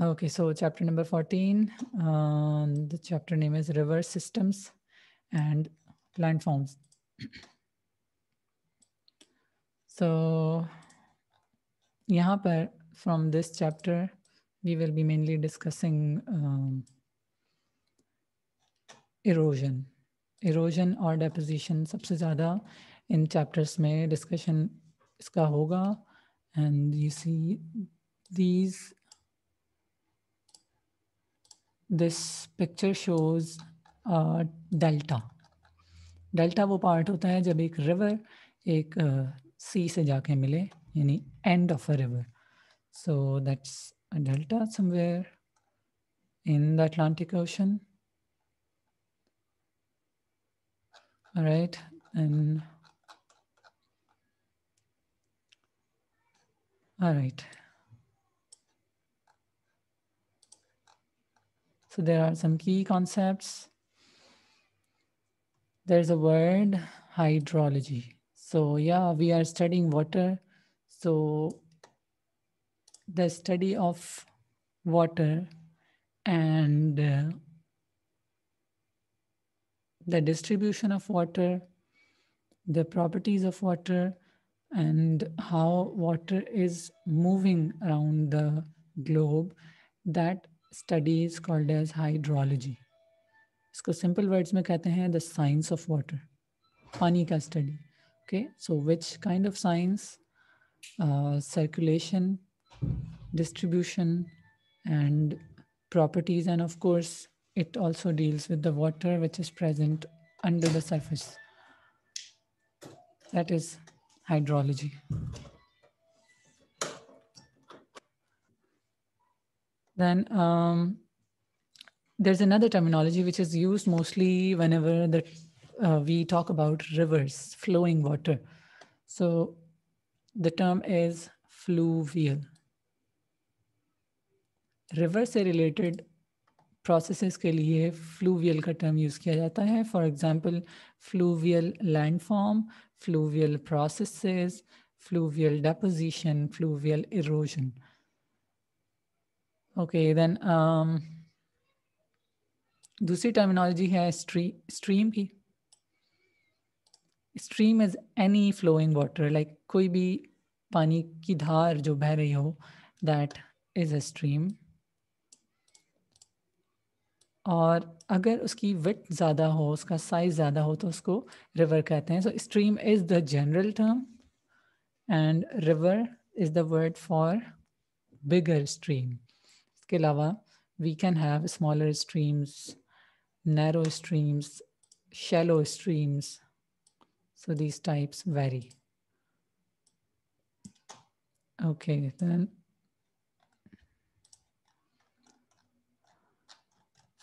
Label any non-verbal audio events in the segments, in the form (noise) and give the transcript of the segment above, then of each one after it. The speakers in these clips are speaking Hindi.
Okay, so chapter number 14, um, the chapter name is River Systems and Landforms. so, here from this chapter, we will be mainly discussing um, erosion. Erosion or deposition सबसे in इन chapters में discussion इसका hoga, and you see these this picture shows a uh, delta. Delta वो part होता है जब एक river एक uh, sea से जाके मिले यानी end of a river. So that's a delta somewhere in the Atlantic Ocean. All right, and all right. So there are some key concepts. There's a word, hydrology. So yeah, we are studying water. So the study of water and uh, the distribution of water, the properties of water, and how water is moving around the globe that studies called as hydrology. इसको simple words में कहते हैं the science of water. पानी का study. Okay, so which kind of science? Uh, circulation, distribution, and properties, and of course, it also deals with the water which is present under the surface. That is hydrology. then um, there's another terminology which is used mostly whenever the, uh, we talk about rivers, flowing water. So the term is fluvial. Rivers are related processes ke liye fluvial ka term use kiya jata hai. For example, fluvial landform, fluvial processes, fluvial deposition, fluvial erosion. Okay then um, दूसरी टर्मिनोलॉजी है stream स्ट्रीम की stream is any flowing water like कोई भी पानी की धार जो बह रही हो दैट इज़ अ स्ट्रीम और अगर उसकी विथ ज़्यादा हो उसका साइज़ ज़्यादा हो तो उसको रिवर कहते हैं so stream is the general term and river is the word for bigger stream इसके अलावा we can have smaller streams, narrow streams, shallow streams. So these types vary. Okay, then.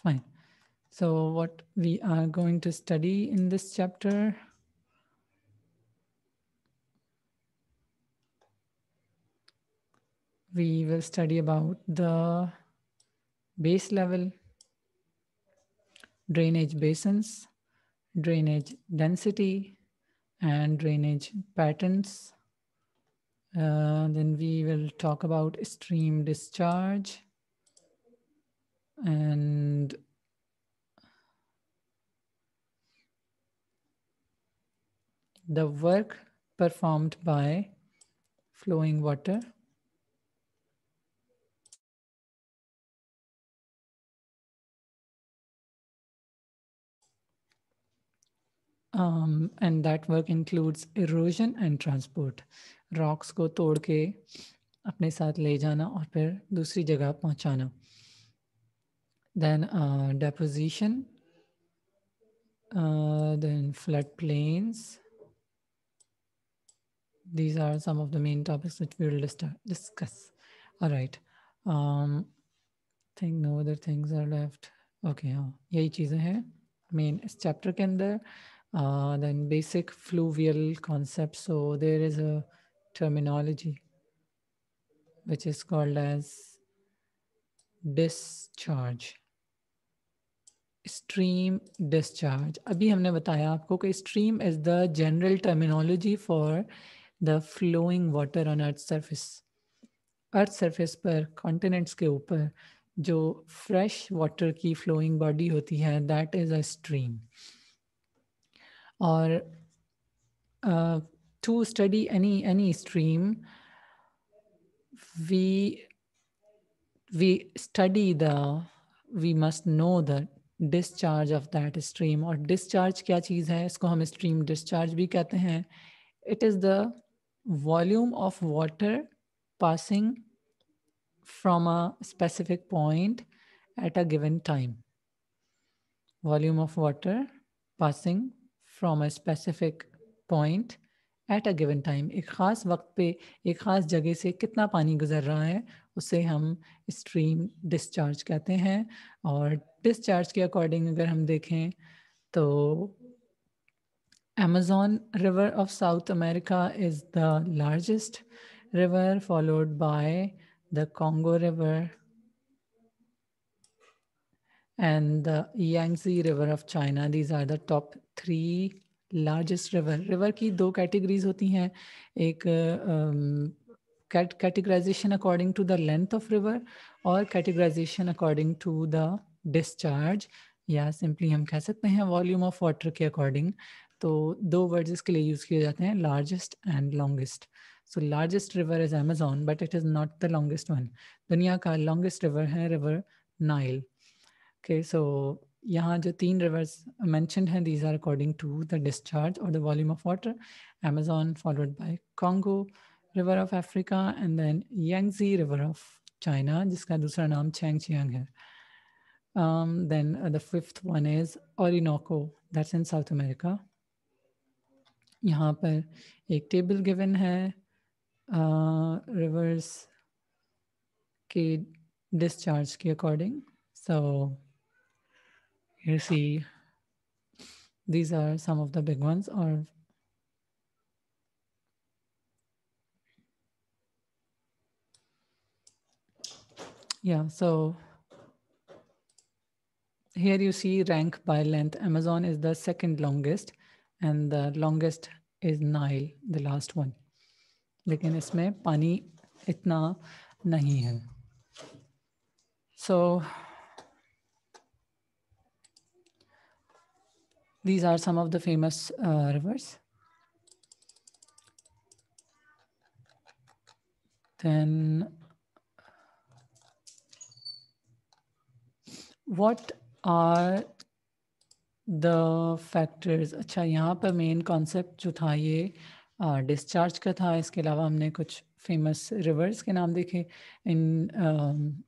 Fine. So what we are going to study in this chapter we will study about the base level, drainage basins, drainage density, and drainage patterns. Uh, then we will talk about stream discharge and the work performed by flowing water. Um, and that work includes erosion and transport. rocks को तोड़ के अपने साथ ले जाना और फिर दूसरी जगह पहुंचाना then uh, deposition, then flood plains these are some of the main topics which we will discuss all right um think no other things are left okay हाँ यही चीज़ें हैं मेन इस चैप्टर के अंदर uh, then basic fluvial concepts. So there is a terminology which is called as discharge. Stream discharge. अभी हमने बताया आपको कि stream is the general terminology for the flowing water on earth surface. Earth surface पर continents के ऊपर जो fresh water की flowing body होती है that is a stream. और to study any any stream we we study the we must know the discharge of that stream और डिस्चार्ज क्या चीज़ है इसको हम स्ट्रीम डिस्चार्ज भी कहते हैं it is the volume of water passing from a specific point at a given time volume of water passing from a specific point at a given time एक ख़ास वक्त पे एक ख़ास जगह से कितना पानी गुजर रहा है उसे हम स्ट्रीम डिस्चार्ज कहते हैं और डिस्चार्ज के अकॉर्डिंग अगर हम देखें तो Amazon River of South America is the largest river, followed by the Congo River and the Yangtze River of China. These are the top three largest river river की दो कैटेगरीज होती हैं एक categorization according to the length of river और categorization according to the discharge या सिंपली हम कह सकते हैं वॉल्यूम ऑफ वाटर के अकॉर्डिंग तो दो वर्ड्स इसके लिए यूज़ किए जाते हैं largest and longest so largest river is Amazon but it is not the longest one दुनिया का लॉन्गेस्ट रिवर है रिवर नाइल ओके सो यहाँ जो तीन रिवर्स मैंशन हैं these are according to the discharge और the volume of water Amazon followed by Congo river of Africa and then Yangtze river of China जिसका दूसरा नाम चैंग चियांग है then the fifth one is one that's in South America यहाँ पर एक टेबल गिवन है रिवर्स uh, के डिस्चार्ज के according so you see these are some of the big ones or yeah so here you see rank by length amazon is the second longest and the longest is nile the last one लेकिन इसमें पानी इतना नहीं है so these are some of the famous uh, rivers. Then what are the factors? Achha, yahan pa main concept jo tha ye, uh, discharge ka tha. Iske alawa humne kuch famous rivers ke naam dekhe. In, um,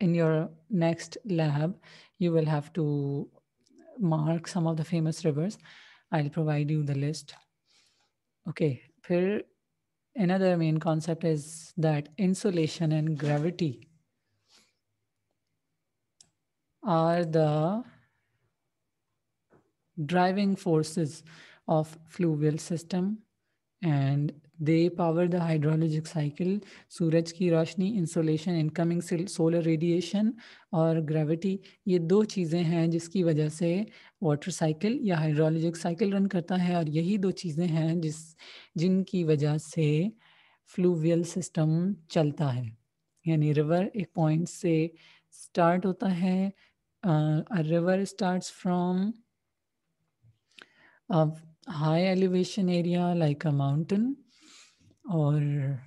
in your next lab, you will have to mark some of the famous rivers. I'll provide you the list. Okay, here another main concept is that insulation and gravity are the driving forces of fluvial system and they power the hydrologic cycle सूरज की रोशनी इंसोलेशन इनकमिंग सोलर रेडिएशन और ग्रेविटी ये दो चीज़ें हैं जिसकी वजह से वाटर साइकिल या हाइड्रोलॉजिक साइकिल रन करता है और यही दो चीज़ें हैं जिस जिनकी वजह से फ्लूवियल सिस्टम चलता है यानी रिवर एक पॉइंट से स्टार्ट होता है river start from high elevation area like a mountain or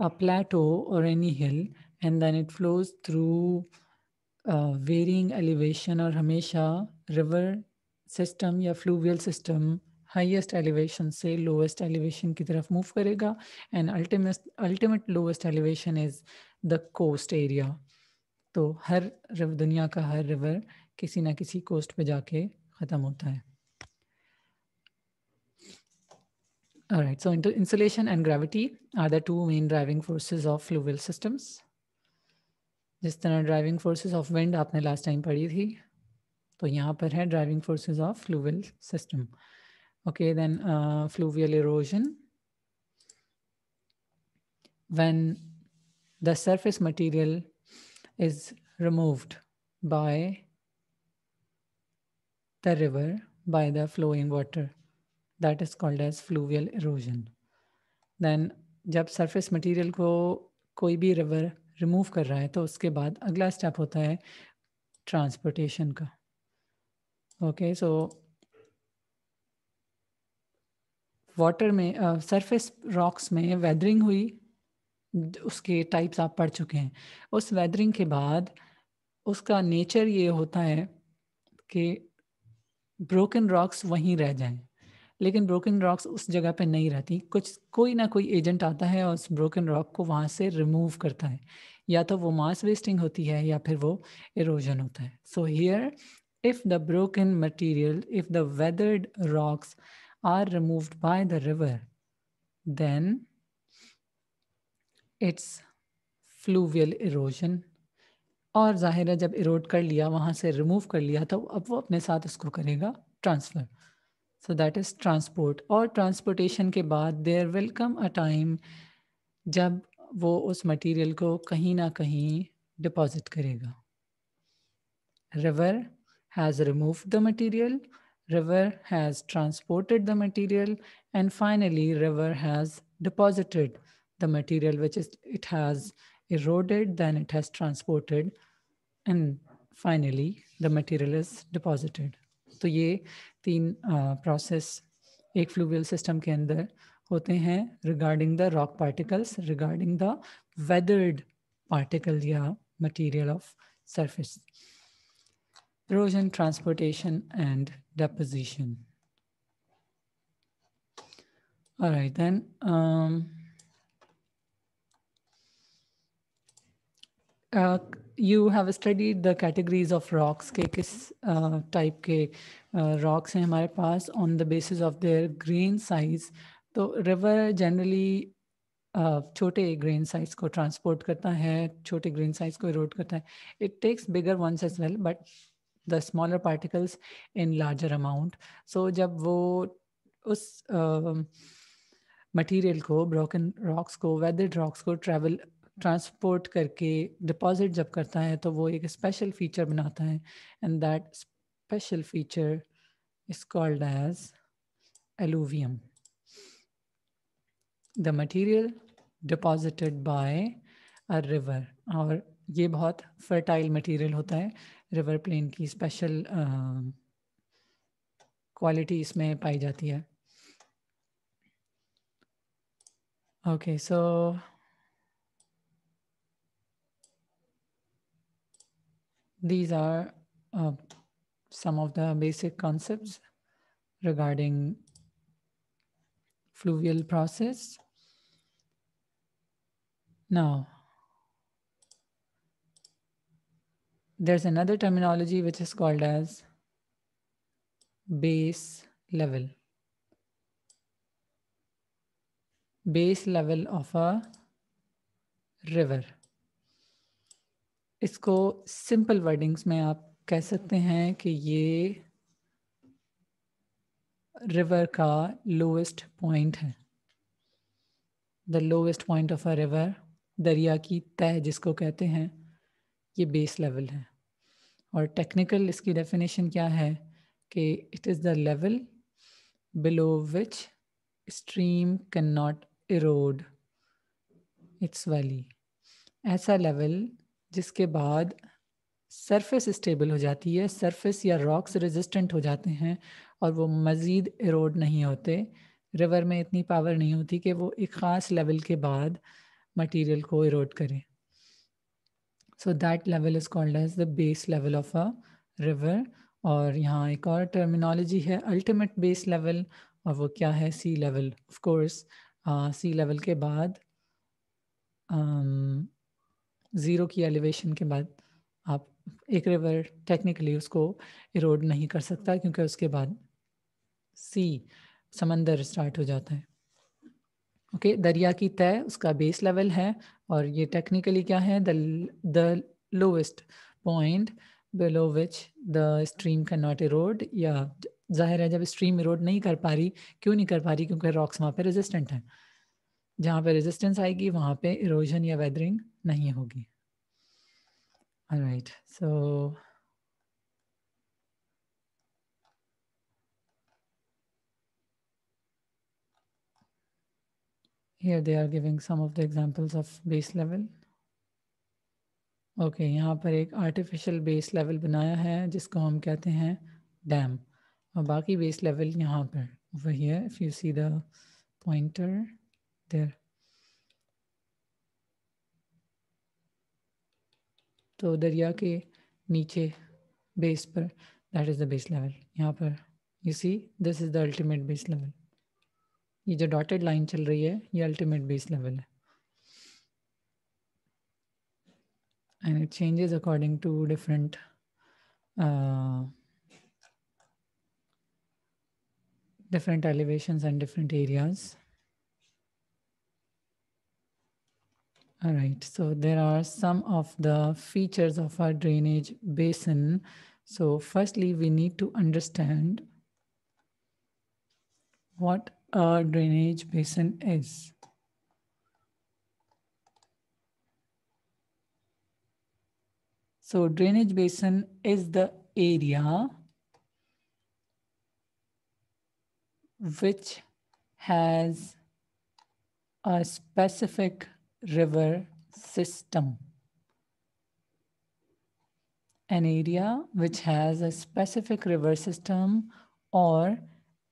a plateau or any hill and then it flows through uh, varying elevation or hamesha river system ya fluvial system highest elevation say lowest elevation ki taraf move karega and ultimate ultimate lowest elevation is the coast area to har river duniya ka har river kisi na kisi coast pe jaake khatam hota hai All right, so insulation and gravity are the two main driving forces of fluvial systems. जिस तरह driving forces of wind. आपने लास्ट टाइम पढ़ी थी तो यहाँ पर है forces of fluvial system. Okay, then then fluvial erosion the surface material is removed by the river by the flowing water that is called as fluvial erosion then जब सरफेस मटेरियल को कोई भी रिवर रिमूव कर रहा है तो उसके बाद अगला स्टेप होता है ट्रांसपोर्टेशन का ओके सो वाटर में सरफेस uh, रॉक्स में वेदरिंग हुई उसके टाइप्स आप पढ़ चुके हैं उस वेदरिंग के बाद उसका नेचर ये होता है कि ब्रोकन रॉक्स वहीं रह जाएं लेकिन ब्रोकन रॉक्स उस जगह पे नहीं रहती कुछ कोई ना कोई एजेंट आता है और उस ब्रोकन रॉक को वहाँ से रिमूव करता है या तो वो मास वेस्टिंग होती है या फिर वो इरोजन होता है so here if the broken material if the weathered rocks are removed by the river then it's fluvial erosion और ज़ाहिर है जब इरोड कर लिया वहाँ से रिमूव कर लिया तो अब वो अपने साथ उसको करेगा transfer So that is transport. Or transportation के बाद there will come a time जब वो उस material को कहीं ना कहीं deposit करेगा River has removed the material. River has transported the material. And finally, river has deposited the material which is it has eroded, then it has transported. And finally, the material is deposited. तो ये तीन प्रोसेस एक फ्लूवियल सिस्टम के अंदर होते हैं regarding the rock particles regarding the weathered particle या material of surface Erosion, transportation and deposition All right, then. Um, you have study the categories of rocks के किस टाइप के रॉक्स हैं हमारे पास on the base of their grain size तो रिवर जनरली छोटे ग्रेन साइज को ट्रांसपोर्ट करता है छोटे ग्रेन साइज को इरोड करता है it takes bigger ones as well but the smaller particles in larger amount so जब वो उस मटीरियल uh, को ब्रोकन रॉक्स को वेदर्ड रॉक्स को ट्रेवल ट्रांसपोर्ट करके डिपॉजिट जब करता है तो वो एक स्पेशल फीचर बनाता है and that special feature is called as alluvium the material deposited by a river और ये बहुत फर्टाइल मटीरियल होता है रिवर प्लेन की स्पेशल क्वालिटी uh, इसमें पाई जाती है okay so These are uh, some of the basic concepts regarding fluvial process. Now, there's another terminology which is called as base level. Base level of a river. इसको सिंपल वर्डिंग्स में आप कह सकते हैं कि ये रिवर का लोएस्ट पॉइंट है the lowest point of a river दरिया की तह जिसको कहते हैं ये बेस लेवल है और टेक्निकल इसकी डेफिनेशन क्या है कि it is the level below which stream can not erode its valley ऐसा लेवल जिसके बाद सरफेस स्टेबल हो जाती है सरफेस या रॉक्स रेजिस्टेंट हो जाते हैं और वो मज़ीद इरोड नहीं होते रिवर में इतनी पावर नहीं होती कि वो एक ख़ास लेवल के बाद मटेरियल को इरोड करें so that level is called as the base level of a river और यहाँ एक और टर्मिनोलॉजी है अल्टीमेट बेस लेवल और वो क्या है sea level of course sea level के बाद um, ज़ीरो की एलिवेशन के बाद आप एक रिवर टेक्निकली उसको इरोड नहीं कर सकता क्योंकि उसके बाद सी समंदर स्टार्ट हो जाता है ओके okay, दरिया की तय उसका बेस लेवल है और ये टेक्निकली क्या है the lowest point below which the stream can not erode या जाहिर है जब स्ट्रीम इरोड नहीं कर पा रही क्यों नहीं कर पा रही क्योंकि रॉक्स वहाँ पे रेजिस्टेंट हैं जहाँ पे रेजिस्टेंस आएगी वहाँ पे इरोजन या वेदरिंग नहीं होगी right so here they are giving some of the examples of base level okay okay, यहाँ पर एक आर्टिफिशियल बेस लेवल बनाया है जिसको हम कहते हैं डैम और बाकी बेस लेवल यहाँ पर वही है if you see the pointer there तो दरिया के नीचे बेस पर that is the base level यहाँ पर you see this is the ultimate base level ये जो डॉटेड लाइन चल रही है ये अल्टीमेट बेस लेवल है and it changes according to different different elevation and different areas All right, so there are some of the features of our drainage basin. So firstly, we need to understand what a drainage basin is. So drainage basin is the area which has a specific river system. An area which has a specific river system or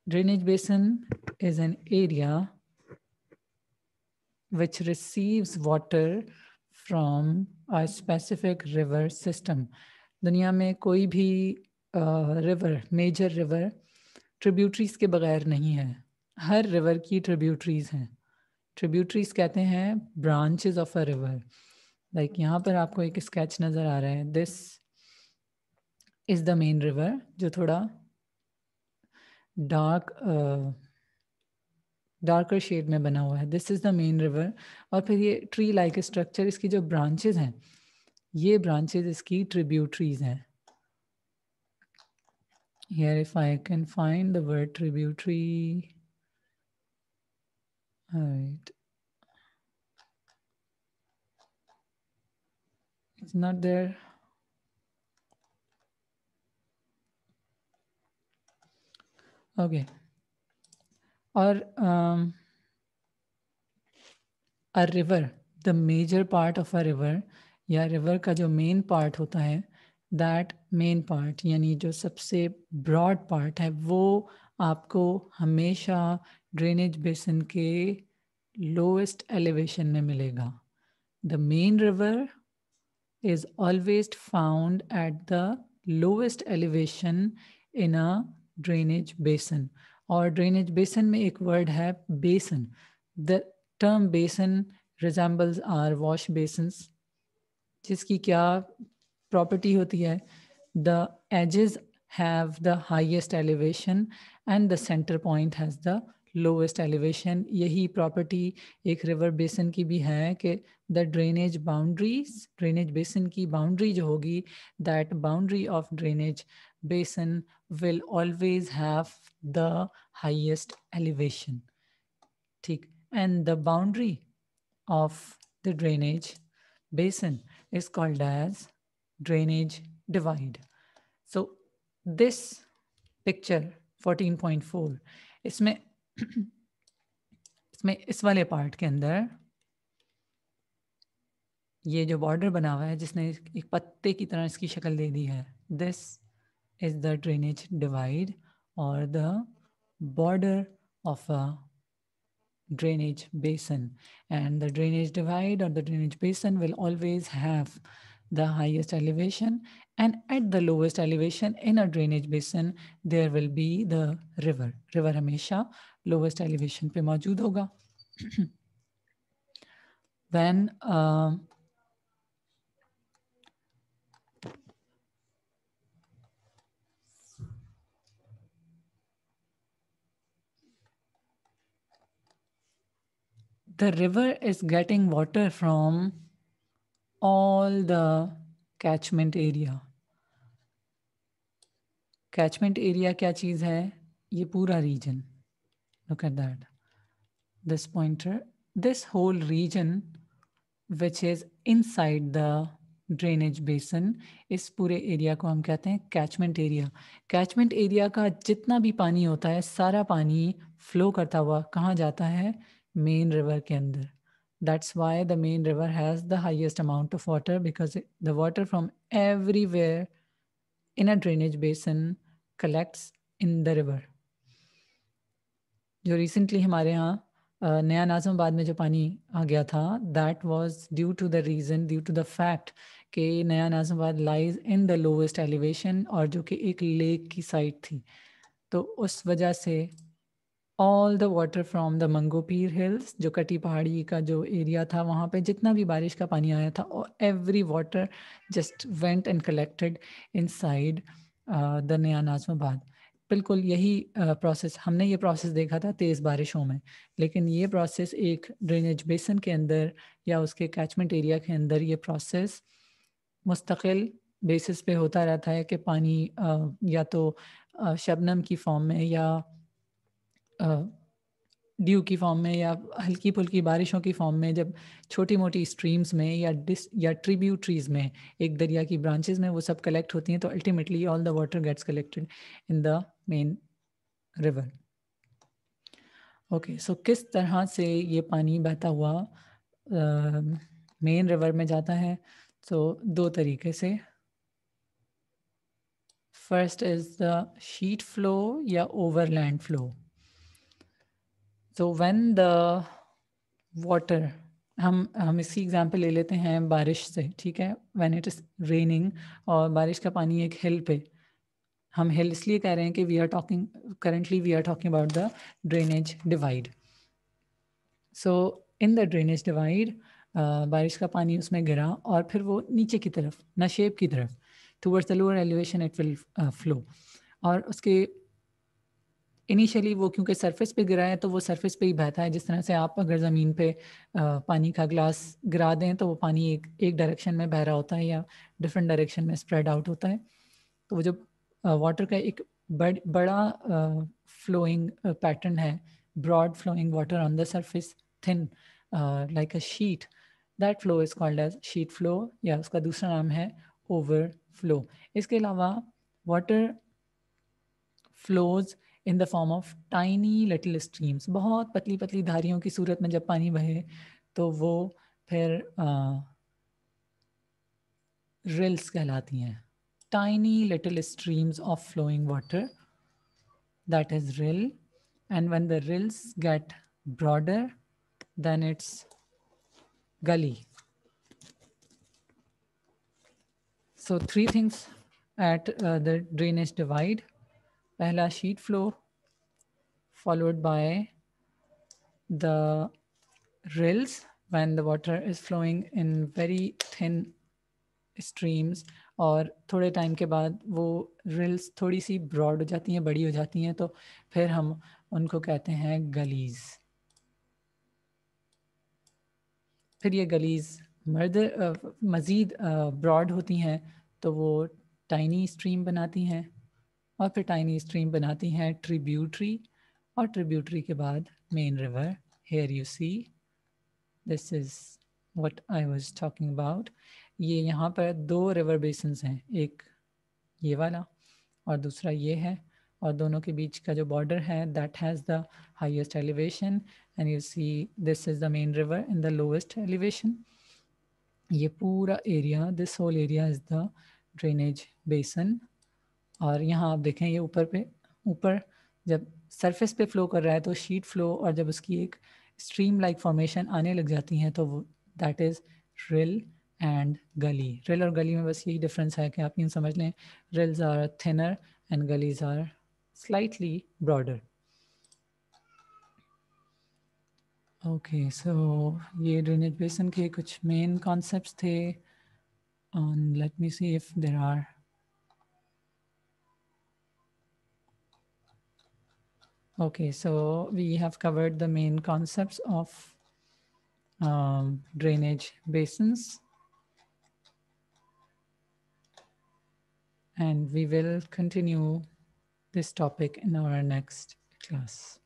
drainage basin is an area which receives water from a specific river system. The में कोई भी major river रिवर tributaries. के बगैर नहीं है ट्रिब्यूटरीज कहते हैं branches of a river like यहाँ पर आपको एक स्केच नज़र आ रहा है this is the main river जो थोड़ा डार्क डार्कर शेड में बना हुआ है this is the main river और फिर ये ट्री लाइक स्ट्रक्चर इसकी जो ब्रांचेज हैं ये ब्रांचेज इसकी ट्रिब्यूटरीज हैं here if I can find the word tributary All right. It's not there. Okay. Or um, a river, the major part of a river या river का जो main part होता है that main part यानी जो सबसे broad part है वो आपको हमेशा ड्रेनेज बेसन के लोएस्ट एलिवेशन में मिलेगा the main river is always found at the lowest elevation in a drainage basin और ड्रेनेज बेसन में एक वर्ड है basin the term basin resembles our wash basin जिसकी क्या प्रॉपर्टी होती है the edges have the highest elevation and the center point has the lowest elevation यही प्रॉपर्टी एक रिवर बेसन की भी है कि द ड्रेनेज बाउंड्रीज ड्रेनेज बेसन की बाउंड्री जो होगी that boundary of drainage basin will always have the highest elevation ठीक and the boundary of the drainage basin as drainage divide so this picture fourteen point 14.4 इसमें (clears throat) इसमें इस वाले पार्ट के अंदर ये जो बॉर्डर बना हुआ है जिसने एक पत्ते की तरह इसकी शक्ल दे दी है this is the drainage divide और the border of a drainage basin and the drainage divide और the drainage basin will always have the highest elevation and at the lowest elevation in a drainage basin there will be the river river हमेशा लोवेस्ट एलिवेशन पे मौजूद होगा when the river is getting water from all the catchment area catchment area क्या चीज़ है ये पूरा reason Look at that. This pointer, this whole region, which is inside the drainage basin इस पूरे एरिया को हम कहते हैं कैचमेंट एरिया कैचमेंट एरिया का जितना भी पानी होता है सारा पानी फ्लो करता हुआ कहाँ जाता है मेन रिवर के अंदर that's why the main river has the highest amount of water because the water from everywhere in a drainage basin collects in the river जो रिसेंटली हमारे यहाँ नया नाजमाबाद में जो पानी आ गया था that was due to the reason due to the fact कि नया Nazimabad lies in the lowest elevation और जो कि एक लेक की साइट थी तो उस वजह से all the water from the Manghopir hills जो कटी पहाड़ी का जो एरिया था वहाँ पे जितना भी बारिश का पानी आया था और every water just went and collected inside the नया नाजमाबाद बिल्कुल यही प्रोसेस हमने ये प्रोसेस देखा था तेज़ बारिशों में लेकिन ये प्रोसेस एक ड्रेनेज बेसन के अंदर या उसके कैचमेंट एरिया के अंदर ये प्रोसेस मुस्तकिल बेसिस पे होता रहता है कि पानी या तो शबनम की फॉर्म में या ड्यू की फॉर्म में या हल्की फुल्की बारिशों की फॉर्म में जब छोटी मोटी स्ट्रीम्स में या डिस या ट्रीब्यूटरीज में एक दरिया की ब्रांचेज में वो सब कलेक्ट होती हैं तो ultimately all the water gets collected in the main river okay so किस तरह से ये पानी बहता हुआ मेन uh, रिवर में जाता है तो so, दो तरीके से first is the sheet flow या ओवरलैंड फ्लो तो व्हेन द वाटर हम हम इसकी एग्जांपल ले लेते हैं बारिश से ठीक है व्हेन इट इज़ रेनिंग और बारिश का पानी एक हिल पे हम हिल इसलिए कह रहे हैं कि we are talking currently we are talking about the drainage divide so in the drainage divide बारिश का पानी उसमें गिरा और फिर वो नीचे की तरफ नशेब की तरफ towards the lower elevation it will flow और उसके इनिशियली वो क्योंकि सरफेस पे गिरा है तो वो सरफेस पे ही बहता है जिस तरह से आप अगर ज़मीन पे uh, पानी का ग्लास गिरा दें तो वो पानी एक एक डायरेक्शन में बह रहा होता है या डिफरेंट डायरेक्शन में स्प्रेड आउट होता है तो वो जब वाटर का एक बड़, बड़ा फ्लोइंग पैटर्न है broad flowing water on the surface thin like a sheet that flow is called as sheet flow या उसका दूसरा नाम है ओवर फ्लो इसके अलावा water flows in the form of tiny little streams बहुत पतली पतली धारियों की सूरत में जब पानी बहे तो वो फिर रिल्स कहलाती हैं tiny little streams of flowing water. That is rill. And when the rills get broader, then it's gully. So three things at uh, the drainage divide. Pehla sheet flow, followed by the rills when the water is flowing in very thin streams और थोड़े टाइम के बाद वो रिल्स थोड़ी सी ब्रॉड हो जाती हैं बड़ी हो जाती हैं तो फिर हम उनको कहते हैं गलीज फिर ये गलीज मर्द मज़ीद ब्रॉड होती हैं तो वो टाइनी स्ट्रीम बनाती हैं और फिर टाइनी स्ट्रीम बनाती हैं ट्रिब्यूटरी और ट्रिब्यूटरी के बाद main river here you see this is what I was talking about ये यहाँ पर दो रिवर बेसन्स हैं एक ये वाला और दूसरा ये है और दोनों के बीच का जो बॉर्डर है that has the highest elevation and you see this is the main river in the lowest elevation ये पूरा area this whole area is the drainage basin और यहाँ आप देखें ये ऊपर पे ऊपर जब सरफेस पे फ्लो कर रहा है तो शीट फ्लो और जब उसकी एक स्ट्रीम लाइक फॉर्मेशन आने लग जाती हैं तो वो that is rill and gully rill और गली में बस यही डिफरेंस है कि आप यूँ समझ लें rills are thinner and gullies are slightly broader. Okay, so ये drainage basin के कुछ main concepts थे and let me see if there are Okay, so we have covered the main concepts of um, drainage basins. and we will continue this topic in our next class.